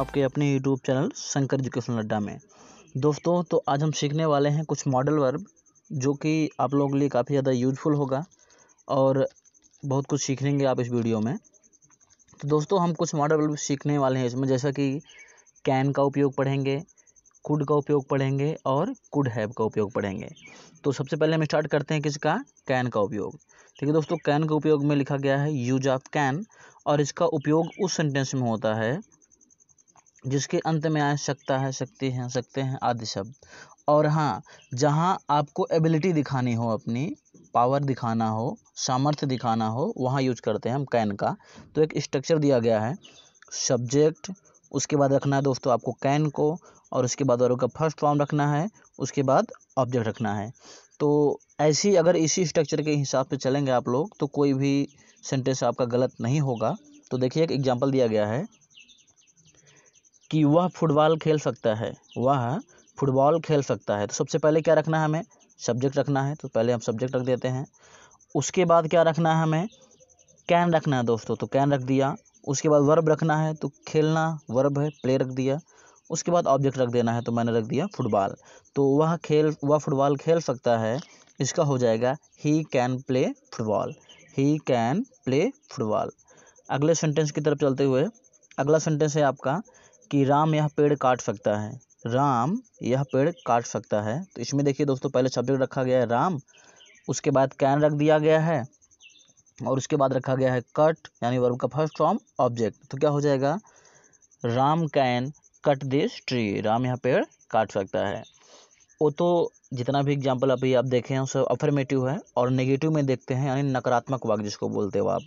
आपके अपने YouTube channel Shankar education अड्डा में दोस्तों तो आज हम सीखने वाले हैं कुछ मॉडल वर्ब जो कि आप लोगों के लिए काफ़ी ज़्यादा यूजफुल होगा और बहुत कुछ सीखेंगे आप इस वीडियो में तो दोस्तों हम कुछ मॉडल वर्ब सीखने वाले हैं इसमें जैसा कि कैन का उपयोग पढ़ेंगे कुड का उपयोग पढ़ेंगे और कुड हैव का उपयोग पढ़ेंगे तो सबसे पहले हम स्टार्ट करते हैं किसका कैन का उपयोग ठीक है दोस्तों कैन के उपयोग में लिखा गया है यूज ऑफ कैन और इसका उपयोग उस सेंटेंस में होता है जिसके अंत में आए सकता है शक्ति हैं सकते हैं आदि शब्द और हाँ जहाँ आपको एबिलिटी दिखानी हो अपनी पावर दिखाना हो सामर्थ्य दिखाना हो वहाँ यूज करते हैं हम कैन का तो एक स्ट्रक्चर दिया गया है सब्जेक्ट उसके बाद रखना है दोस्तों आपको कैन को और उसके बाद और का फर्स्ट फॉर्म रखना है उसके बाद ऑब्जेक्ट रखना है तो ऐसी अगर इसी स्ट्रक्चर के हिसाब से चलेंगे आप लोग तो कोई भी सेंटेंस आपका गलत नहीं होगा तो देखिए एक एग्जाम्पल दिया गया है कि वह फुटबॉल खेल सकता है वह फुटबॉल खेल सकता है तो सबसे पहले क्या रखना है हमें सब्जेक्ट रखना है तो पहले हम सब्जेक्ट रख देते हैं उसके बाद क्या रखना है हमें कैन रखना है दोस्तों तो कैन रख दिया उसके बाद वर्ब रखना है तो खेलना वर्ब है प्ले रख दिया उसके बाद ऑब्जेक्ट रख देना है तो मैंने रख दिया फुटबॉल तो वह खेल वह फुटबॉल खेल सकता है इसका हो जाएगा he can play football he can play football अगले सेंटेंस की तरफ चलते हुए अगला सेंटेंस है आपका कि राम यह पेड़ काट सकता है राम यह पेड़ काट सकता है तो इसमें देखिए दोस्तों पहले सब्जेक्ट रखा गया है राम उसके बाद कैन रख दिया गया है और उसके बाद रखा गया है कट यानी वर्ब का फर्स्ट फॉर्म ऑब्जेक्ट तो क्या हो जाएगा Ram can cut this tree Ram यह पेड़ काट सकता है वो तो जितना भी एग्जाम्पल अभी आप देखे हैं सब अफर्मेटिव है और नेगेटिव में देखते हैं यानी नकारात्मक वाक्य जिसको बोलते हो आप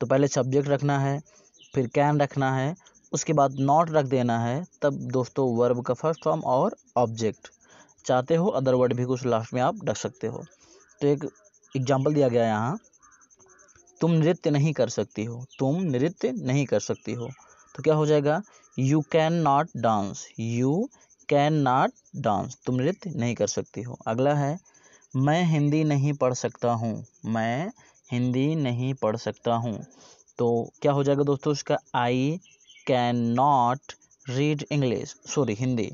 तो पहले सब्जेक्ट रखना है फिर कैन रखना है उसके बाद नॉट रख देना है तब दोस्तों वर्ब का फर्स्ट फॉर्म और ऑब्जेक्ट चाहते हो अदर वर्ड भी कुछ लास्ट में आप रख सकते हो तो एक एग्जाम्पल दिया गया यहाँ तुम नृत्य नहीं कर सकती हो तुम नृत्य नहीं कर सकती हो तो क्या हो जाएगा you can not dance you can not dance तुम नृत्य नहीं कर सकती हो अगला है मैं हिंदी नहीं पढ़ सकता हूँ मैं हिंदी नहीं पढ़ सकता हूँ तो क्या हो जाएगा दोस्तों उसका I can not read English sorry Hindi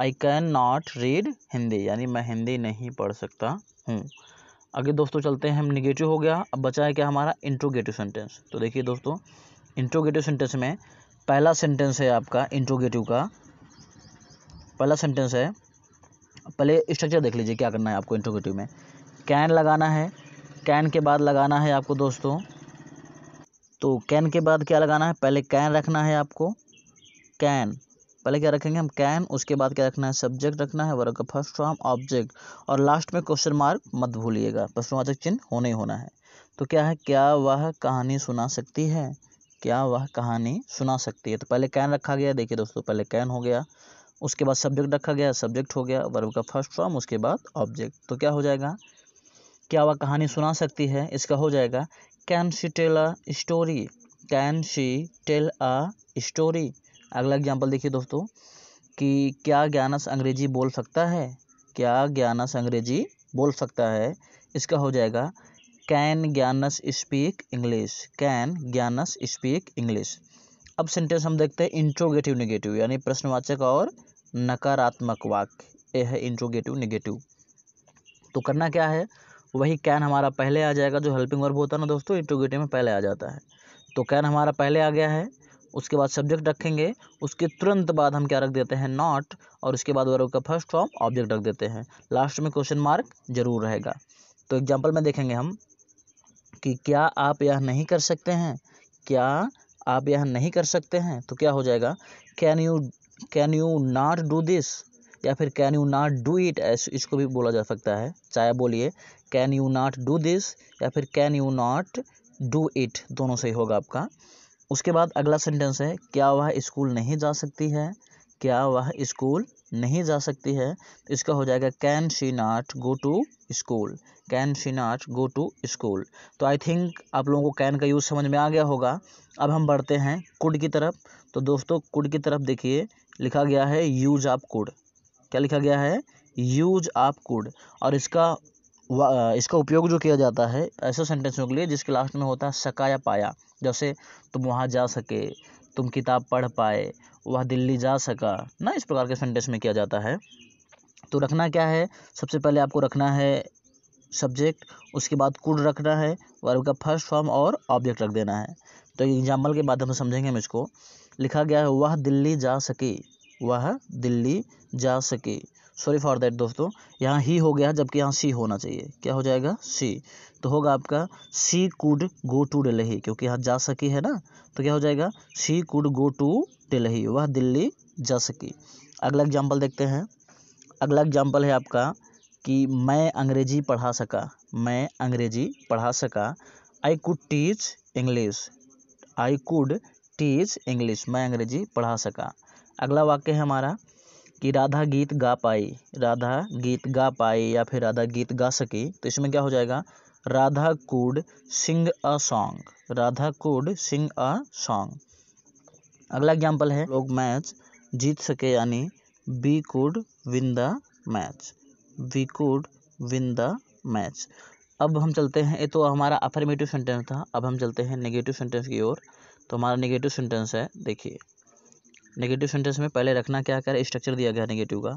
I can not read Hindi यानी मैं हिंदी नहीं पढ़ सकता हूँ आगे दोस्तों चलते हैं हम निगेटिव हो गया अब बचा है क्या हमारा इंट्रोगेटिव सेंटेंस तो देखिए दोस्तों इंट्रोगेटिव सेंटेंस में पहला सेंटेंस है आपका इंट्रोगेटिव का पहला सेंटेंस है पहले स्ट्रक्चर देख लीजिए क्या करना है आपको इंट्रोगेटिव में कैन लगाना है कैन के बाद लगाना है आपको दोस्तों तो कैन के बाद क्या लगाना है पहले कैन रखना है आपको कैन पहले क्या रखेंगे हम कैन उसके बाद क्या रखना है सब्जेक्ट रखना है वर्ग का फर्स्ट फॉर्म ऑब्जेक्ट और लास्ट में क्वेश्चन मार्क मत भूलिएगा प्रश्नवाचक चिन्ह होने ही होना है तो क्या है क्या वह कहानी सुना सकती है क्या वह कहानी सुना सकती है तो पहले कैन रखा गया देखिए दोस्तों पहले कैन हो गया उसके बाद सब्जेक्ट रखा गया सब्जेक्ट हो गया वर्ब का फर्स्ट फॉर्म उसके बाद ऑब्जेक्ट तो क्या हो जाएगा क्या वह कहानी सुना सकती है इसका हो जाएगा can she tell a story can she tell a story अगला एग्जाम्पल देखिए दोस्तों कि क्या ज्ञानस अंग्रेजी बोल सकता है क्या ज्ञानस अंग्रेजी बोल सकता है इसका हो जाएगा can Gyanas speak English can Gyanas speak English अब सेंटेंस हम देखते हैं इंट्रोगेटिव निगेटिव यानी प्रश्नवाचक और नकारात्मक वाक्य ये है इंट्रोगेटिव निगेटिव तो करना क्या है वही कैन हमारा पहले आ जाएगा जो हेल्पिंग वर्ब होता है ना दोस्तों इंट्रोगेटिव में पहले आ जाता है तो कैन हमारा पहले आ गया है उसके बाद सब्जेक्ट रखेंगे उसके तुरंत बाद हम क्या रख देते हैं नॉट और उसके बाद वर्ग का फर्स्ट फॉर्म ऑब्जेक्ट रख देते हैं लास्ट में क्वेश्चन मार्क जरूर रहेगा तो एग्जाम्पल में देखेंगे हम कि क्या आप यह नहीं कर सकते हैं क्या आप यह नहीं कर सकते हैं तो क्या हो जाएगा can you can you not do this या फिर can you not do it इसको भी बोला जा सकता है चाहे बोलिए can you not do this या फिर can you not do it दोनों सही होगा आपका उसके बाद अगला सेंटेंस है क्या वह स्कूल नहीं जा सकती है क्या वह स्कूल नहीं जा सकती है तो इसका हो जाएगा can she not go to school can she not go to school तो आई थिंक आप लोगों को कैन का यूज़ समझ में आ गया होगा अब हम बढ़ते हैं कुड की तरफ तो दोस्तों कुड की तरफ देखिए लिखा गया है यूज आप कुड क्या लिखा गया है यूज आप कुड और इसका इसका उपयोग जो किया जाता है ऐसे सेंटेंसों के लिए जिसके लास्ट में होता है सका या पाया जैसे तुम वहाँ जा सके तुम किताब पढ़ पाए वह दिल्ली जा सका ना इस प्रकार के सेंटेंस में किया जाता है तो रखना क्या है सबसे पहले आपको रखना है सब्जेक्ट उसके बाद कुड रखना है और का फर्स्ट फॉर्म और ऑब्जेक्ट रख देना है तो एग्जाम्पल के माध्यम से समझेंगे हम इसको लिखा गया है वह दिल्ली जा सके वह दिल्ली जा सके सॉरी फॉर दैट दोस्तों यहाँ ही हो गया जबकि यहाँ सी होना चाहिए क्या हो जाएगा सी तो होगा आपका she could go to Delhi क्योंकि यहाँ जा सकी है ना तो क्या हो जाएगा she could go to Delhi वह दिल्ली जा सकी अगला एग्जाम्पल देखते हैं अगला एग्जाम्पल है आपका कि मैं अंग्रेजी पढ़ा सका मैं अंग्रेजी पढ़ा सका I could teach English I could teach English मैं अंग्रेजी पढ़ा सका अगला वाक्य है हमारा कि राधा गीत गा पाई राधा गीत गा पाई या फिर राधा गीत गा सकी तो इसमें क्या हो जाएगा Radha could sing a song Radha could sing a song अगला एग्जाम्पल है लोग मैच जीत सके यानी we could win the match we could win the match अब हम चलते हैं ये तो हमारा अफर्मेटिव सेंटेंस था अब हम चलते हैं नेगेटिव सेंटेंस की ओर तो हमारा नेगेटिव सेंटेंस है देखिए नेगेटिव सेंटेंस में पहले रखना क्या कर स्ट्रक्चर दिया गया नेगेटिव का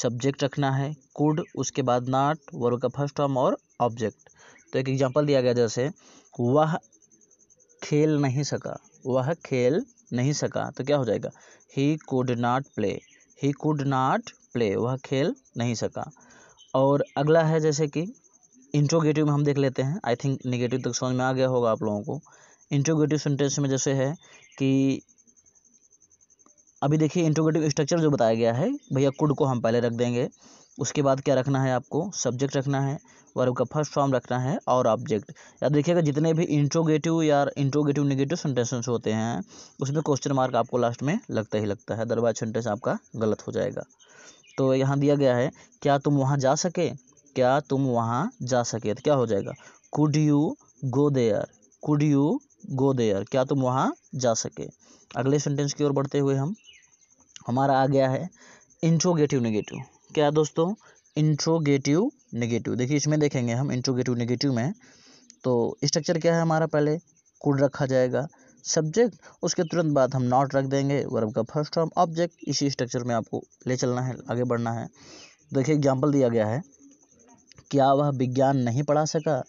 सब्जेक्ट रखना है कुड उसके बाद नाट वर्ग का फर्स्ट फॉर्म और ऑब्जेक्ट तो एक एग्जांपल दिया गया जैसे वह खेल नहीं सका वह खेल नहीं सका तो क्या हो जाएगा he could not play he could not play वह खेल नहीं सका और अगला है जैसे कि इंट्रोगेटिव में हम देख लेते हैं आई थिंक निगेटिव तक समझ में आ गया होगा आप लोगों को इंट्रोगेटिव सेंटेंस में जैसे है कि अभी देखिए इंट्रोगेटिव स्ट्रक्चर जो बताया गया है भैया कुड को हम पहले रख देंगे उसके बाद क्या रखना है आपको सब्जेक्ट रखना है वर्ब का फर्स्ट फॉर्म रखना है और ऑब्जेक्ट या देखिएगा जितने भी इंट्रोगेटिव या इंट्रोगेटिव निगेटिव सेंटेंसेस होते हैं उसमें क्वेश्चन मार्क आपको लास्ट में लगता ही लगता है अदरवाइज सेंटेंस आपका गलत हो जाएगा तो यहाँ दिया गया है क्या तुम वहाँ जा सके क्या तुम वहाँ जा सके तो क्या हो जाएगा could you go there could you go there क्या तुम वहाँ जा सके अगले सेंटेंस की ओर बढ़ते हुए हम हमारा आ गया है इंट्रोगेटिव नेगेटिव क्या दोस्तों इंट्रोगेटिव नेगेटिव देखिए इसमें देखेंगे हम इंट्रोगेटिव नेगेटिव में तो स्ट्रक्चर क्या है हमारा पहले कुड रखा जाएगा सब्जेक्ट उसके तुरंत बाद हम नॉट रख देंगे वर्ब का फर्स्ट फॉर्म ऑब्जेक्ट इसी स्ट्रक्चर में आपको ले चलना है आगे बढ़ना है देखिए एग्जाम्पल दिया गया है क्या वह विज्ञान नहीं पढ़ा सका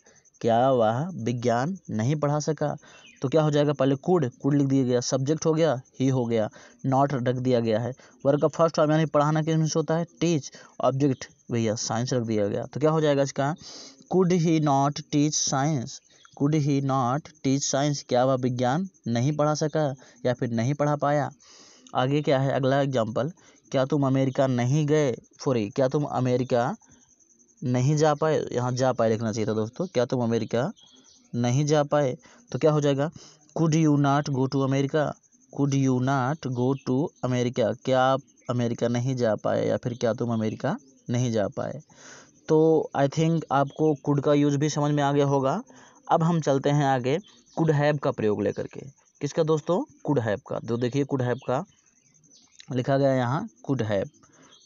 क्या वह विज्ञान नहीं पढ़ा सका तो क्या हो जाएगा पहले कुड कुड लिख दिया गया सब्जेक्ट हो गया ही हो गया नॉट रख दिया गया है वर्ग का फर्स्ट फॉर्म यानी पढ़ाना किस में से होता है टीच ऑब्जेक्ट भैया साइंस रख दिया गया तो क्या हो जाएगा इसका could he not teach science could he not teach science क्या वह विज्ञान नहीं पढ़ा सका या फिर नहीं पढ़ा पाया आगे क्या है अगला एग्जाम्पल क्या तुम अमेरिका नहीं गए सॉरी क्या तुम अमेरिका नहीं जा पाए यहाँ जा पाए लिखना चाहिए था दोस्तों क्या तुम अमेरिका नहीं जा पाए तो क्या हो जाएगा could you not go to America could you not go to America क्या आप अमेरिका नहीं जा पाए या फिर क्या तुम अमेरिका नहीं जा पाए तो आई थिंक आपको कुड का यूज़ भी समझ में आ गया होगा अब हम चलते हैं आगे कुड हैब का प्रयोग लेकर के किसका दोस्तों कुड हैब का जो तो देखिए कुड हैब का लिखा गया यहाँ कुड हैब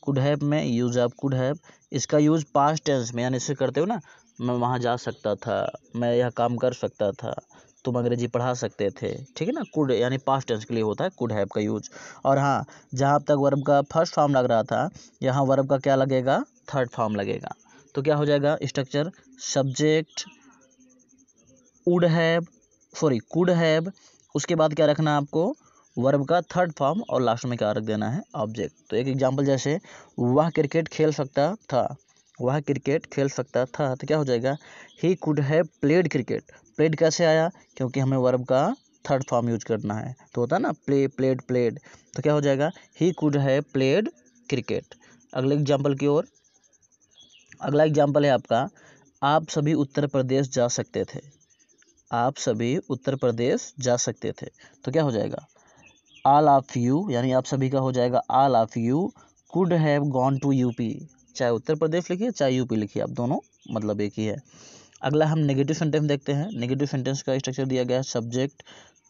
कुड हैब में यूज आप कुड हैब इसका यूज पास्ट टेंस में यानी इसे करते हो ना मैं वहाँ जा सकता था मैं यह काम कर सकता था तुम अंग्रेजी पढ़ा सकते थे ठीक है ना कुड यानी पास्ट टेंस के लिए होता है कुड हैव का यूज और हाँ जहाँ तक वर्ब का फर्स्ट फॉर्म लग रहा था यहाँ वर्ब का क्या लगेगा थर्ड फॉर्म लगेगा तो क्या हो जाएगा structure subject would have sorry could have उसके बाद क्या रखना है आपको वर्ब का थर्ड फॉर्म और लास्ट में क्या रख देना है ऑब्जेक्ट तो एक एग्ज़ाम्पल जैसे वह क्रिकेट खेल सकता था वह क्रिकेट खेल सकता था तो क्या हो जाएगा he could have played cricket played कैसे आया क्योंकि हमें वर्ब का थर्ड फॉर्म यूज करना है तो होता ना प्ले प्लेड प्लेड तो क्या हो जाएगा he could have played cricket अगले एग्जाम्पल की ओर अगला एग्जाम्पल है आपका आप सभी उत्तर प्रदेश जा सकते थे आप सभी उत्तर प्रदेश जा सकते थे तो क्या हो जाएगा आल ऑफ यू यानी आप सभी का हो जाएगा all of you could have gone to UP चाहे उत्तर प्रदेश लिखिए चाहे यूपी लिखिए आप दोनों मतलब एक ही है अगला हम नेगेटिव सेंटेंस देखते हैं नेगेटिव सेंटेंस का स्ट्रक्चर दिया गया है सब्जेक्ट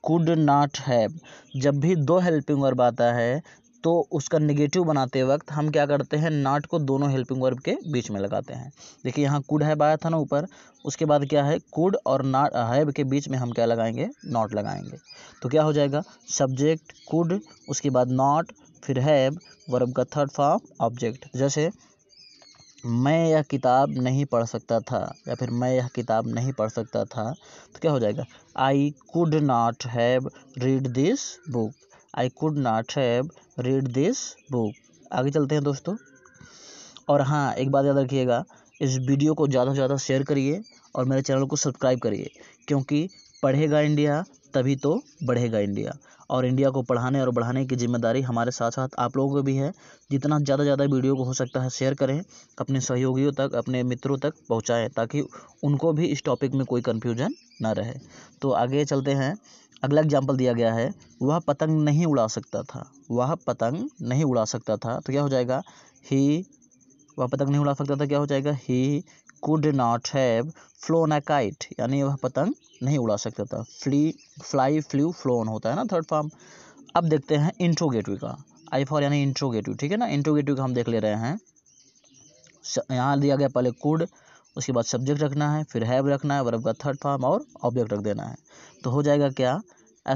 कुड नाट हैव जब भी दो हेल्पिंग वर्ब आता है तो उसका नेगेटिव बनाते वक्त हम क्या करते हैं नाट को दोनों हेल्पिंग वर्ब के बीच में लगाते हैं देखिए यहाँ कुड हैब आया था ना ऊपर उसके बाद क्या है कुड और नाट हैब के बीच में हम क्या लगाएंगे नॉट लगाएंगे तो क्या हो जाएगा सब्जेक्ट कुड उसके बाद नॉट फिर हैब वर्ब का थर्ड फॉर्म ऑब्जेक्ट जैसे मैं यह किताब नहीं पढ़ सकता था या फिर मैं यह किताब नहीं पढ़ सकता था तो क्या हो जाएगा I could not have read this book I could not have read this book आगे चलते हैं दोस्तों और हाँ एक बात याद रखिएगा इस वीडियो को ज़्यादा से ज़्यादा शेयर करिए और मेरे चैनल को सब्सक्राइब करिए क्योंकि पढ़ेगा इंडिया तभी तो बढ़ेगा इंडिया और इंडिया को पढ़ाने और बढ़ाने की जिम्मेदारी हमारे साथ साथ आप लोगों को भी है जितना ज़्यादा ज़्यादा वीडियो को हो सकता है शेयर करें अपने सहयोगियों तक अपने मित्रों तक पहुँचाएँ ताकि उनको भी इस टॉपिक में कोई कन्फ्यूजन ना रहे तो आगे चलते हैं अगला एग्जाम्पल दिया गया है वह पतंग नहीं उड़ा सकता था वह पतंग नहीं उड़ा सकता था तो क्या हो जाएगा ही वह पतंग नहीं उड़ा सकता था क्या हो जाएगा he could not have flown a kite यानी वह पतंग नहीं उड़ा सकता था फ्ली फ्लाई फ्लू फ्लोन होता है ना थर्ड फॉर्म अब देखते हैं इंट्रोगेटिव का आई फॉर यानी इंट्रोगेटिव ठीक है ना इंट्रोगेटिव का हम देख ले रहे हैं यहाँ दिया गया पहले कुड उसके बाद सब्जेक्ट रखना है फिर हैव रखना है वर्ब का थर्ड फॉर्म और ऑब्जेक्ट रख देना है तो हो जाएगा क्या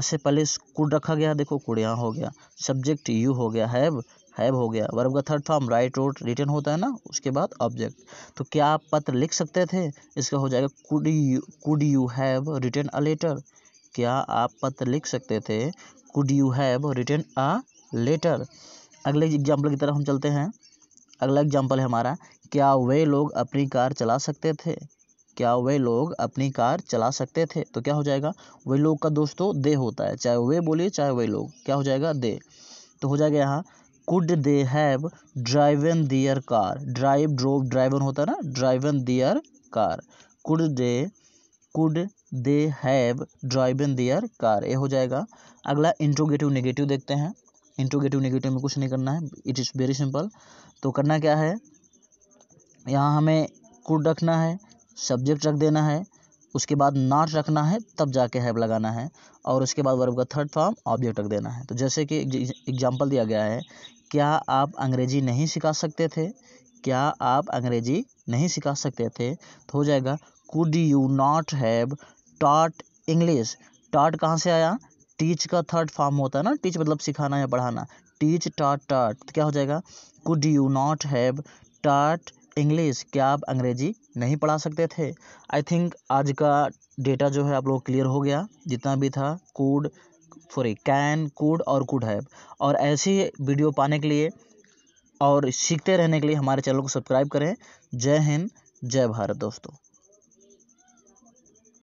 ऐसे पहले कुड रखा गया देखो कुड यहाँ हो गया सब्जेक्ट यू हो गया हैव हैव हो गया वर्ब का third form write wrote written होता है ना उसके बाद ऑब्जेक्ट तो क्या आप पत्र लिख सकते थे इसका हो जाएगा could you could you have written a letter क्या आप पत्र लिख सकते थे could you have written a letter अगले एग्जाम्पल की तरफ हम चलते हैं अगला एग्जाम्पल है हमारा क्या वे लोग अपनी कार चला सकते थे क्या वे लोग अपनी कार चला सकते थे तो क्या हो जाएगा वे लोग का दोस्तों दे होता है चाहे वे बोलिए चाहे वे लोग क्या हो जाएगा दे तो हो जाएगा यहाँ could they have driven their car drive drove driven होता है ना driven their car could they could they have driven their car ये हो जाएगा अगला इंट्रोगेटिव नेगेटिव देखते हैं इंट्रोगेटिव नेगेटिव में कुछ नहीं करना है इट इज़ वेरी सिंपल तो करना क्या है यहाँ हमें कुड रखना है सब्जेक्ट रख देना है उसके बाद नॉट रखना है तब जाके हैव लगाना है और उसके बाद वर्ब का थर्ड फॉर्म ऑब्जेक्ट रख देना है तो जैसे कि एग्जाम्पल दिया गया है क्या आप अंग्रेजी नहीं सिखा सकते थे क्या आप अंग्रेजी नहीं सिखा सकते थे तो हो जाएगा could you not have taught English taught कहाँ से आया टीच का थर्ड फॉर्म होता है ना टीच मतलब सिखाना या पढ़ाना टीच टॉट टॉट तो क्या हो जाएगा could you not have taught English क्या आप अंग्रेजी नहीं पढ़ा सकते थे आई थिंक आज का डेटा जो है आप लोग क्लियर हो गया जितना भी था कूड सॉरी कैन कूड और कूड हैव और ऐसी वीडियो पाने के लिए और सीखते रहने के लिए हमारे चैनल को सब्सक्राइब करें जय हिंद जय भारत दोस्तों